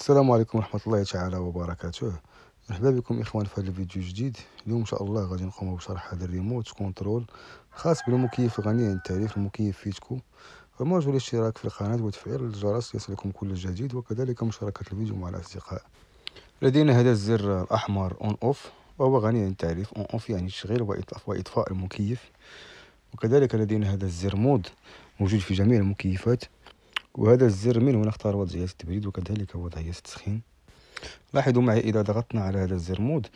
السلام عليكم ورحمة الله تعالى وبركاته مرحبا بكم اخوان في هذا الفيديو جديد اليوم ان شاء الله غادي نقوم بشرح هذا الريموت كنترول خاص بالمكيف الغني عن التعريف المكيف فيتكو فمرجو الاشتراك في القناة وتفعيل الجرس ليصلكم كل جديد وكذلك مشاركة الفيديو مع الأصدقاء لدينا هذا الزر الأحمر اون اوف وهو غني عن التعريف اون اوف يعني تشغيل وإطفاء المكيف وكذلك لدينا هذا الزر مود موجود في جميع المكيفات وهذا الزر من هنا نختار وضعية التبريد وكذلك وضعية التسخين لاحظوا معي إذا ضغطنا على هذا الزر مود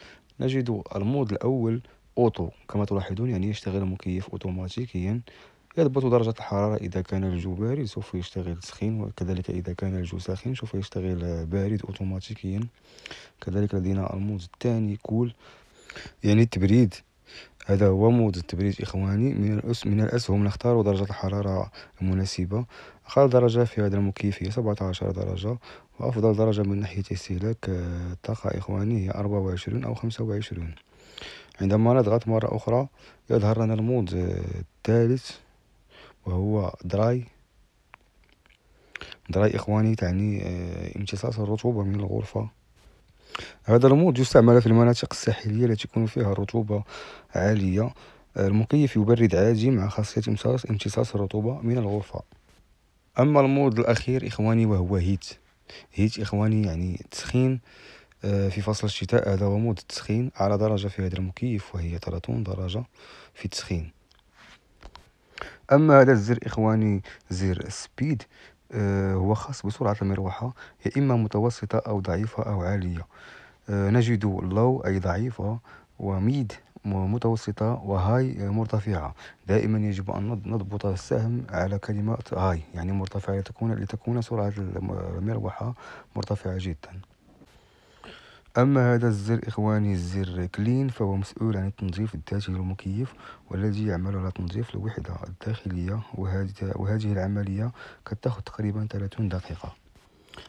نجد المود الأول أوتو كما تلاحظون يعني يشتغل المكيف أوتوماتيكيا يضبط درجة الحرارة إذا كان الجو بارد سوف يشتغل سخين وكذلك إذا كان الجو ساخن سوف يشتغل بارد أوتوماتيكيا كذلك لدينا المود الثاني كول يعني التبريد هذا هو مود التبريد إخواني من الأس من الأسهم نختار درجة الحرارة المناسبة أقل درجة في هذا المكيف هي 17 درجة وأفضل درجة من ناحية استهلاك الطاقة آه، إخواني هي 24 أو 25 عندما نضغط مرة أخرى يظهر لنا المود آه، الثالث وهو دراي دراي إخواني تعني آه، امتصاص الرطوبة من الغرفة هذا المود يستعمل في المناطق الساحلية التي تكون فيها الرطوبة عالية المكيف يبرد عادي مع خاصية امتصاص امتصاص الرطوبة من الغرفة أما المود الأخير إخواني وهو هيت هيت إخواني يعني التسخين آه، في فصل الشتاء هذا هو مود التسخين على درجة في هذا المكيف وهي 30 درجة في التسخين أما هذا الزر إخواني زر سبيد آه، هو خاص بسرعة المروحة يا إما متوسطة أو ضعيفة أو عالية آه، نجد لو أي ضعيفة وميد متوسطة وهاي مرتفعة دائما يجب أن نضبط السهم على كلمة هاي يعني مرتفعة لتكون لتكون سرعة المروحة مرتفعة جدا أما هذا الزر إخواني الزر كلين فهو مسؤول عن التنظيف الداخلي للمكيف والذي يعمل على تنظيف الوحدة الداخلية وهذه العملية قد تأخذ تقريبا 30 دقيقة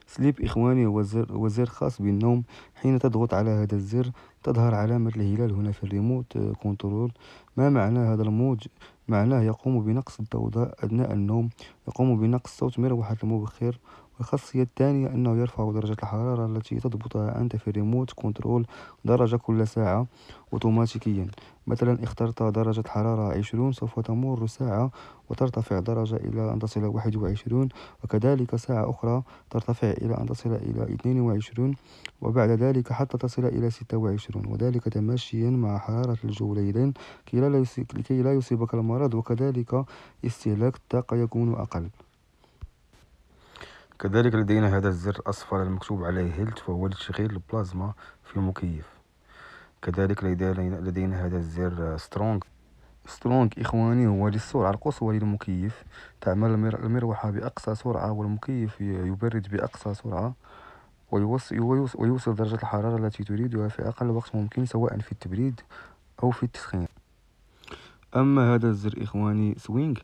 سليب إخواني هو زر, هو زر خاص بالنوم حين تضغط على هذا الزر تظهر علامة الهلال هنا في الريموت كنترول ما معنى هذا الموج معناه يقوم بنقص الضوضاء أثناء النوم يقوم بنقص صوت مروحة المبخر والخاصية الثانية أنه يرفع درجة الحرارة التي تضبطها أنت في الريموت كنترول درجة كل ساعة أوتوماتيكيا مثلا اخترت درجة حرارة 20 سوف تمر ساعة وترتفع درجة إلى أن تصل 21 وكذلك ساعة أخرى ترتفع إلى أن تصل إلى 22 وبعد ذلك حتى تصل إلى 26 وذلك تماشيا مع حرارة الجو ليلا كي لا يصيبك المرض وكذلك استهلاك الطاقة يكون أقل كذلك لدينا هذا الزر الأصفر المكتوب عليه هيلت وهو لتشغيل البلازما في المكيف كذلك لدينا هذا الزر سترونغ سترونغ إخواني هو للسرعة القصوى للمكيف تعمل المروحة بأقصى سرعة والمكيف يبرد بأقصى سرعة ويوصل درجة الحرارة التي تريدها في أقل وقت ممكن سواء في التبريد أو في التسخين أما هذا الزر إخواني سوينغ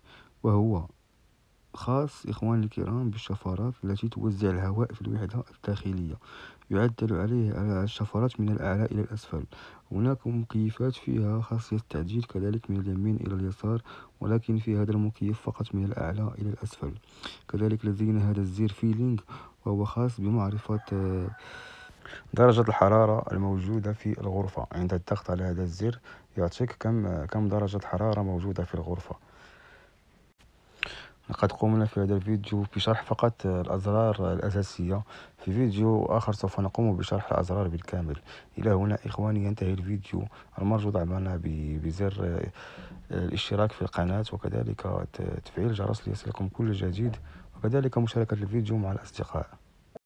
وهو خاص إخواني الكرام بالشفرات التي توزع الهواء في الوحدة الداخلية يعدل عليه على الشفرات من الأعلى إلى الأسفل هناك مكيفات فيها خاصية التعديل كذلك من اليمين إلى اليسار ولكن في هذا المكيف فقط من الأعلى إلى الأسفل كذلك لدينا هذا الزر فيلينغ وهو خاص بمعرفة آه، درجة الحرارة الموجودة في الغرفة عند الضغط على هذا الزر يعطيك كم آه، كم درجة حرارة موجودة في الغرفة لقد قمنا في هذا الفيديو بشرح فقط الأزرار الأساسية في فيديو آخر سوف نقوم بشرح الأزرار بالكامل إلى هنا إخواني ينتهي الفيديو المرجو دعمنا بزر الاشتراك في القناة وكذلك تفعيل الجرس ليصلكم كل جديد وكذلك مشاركة الفيديو مع الأصدقاء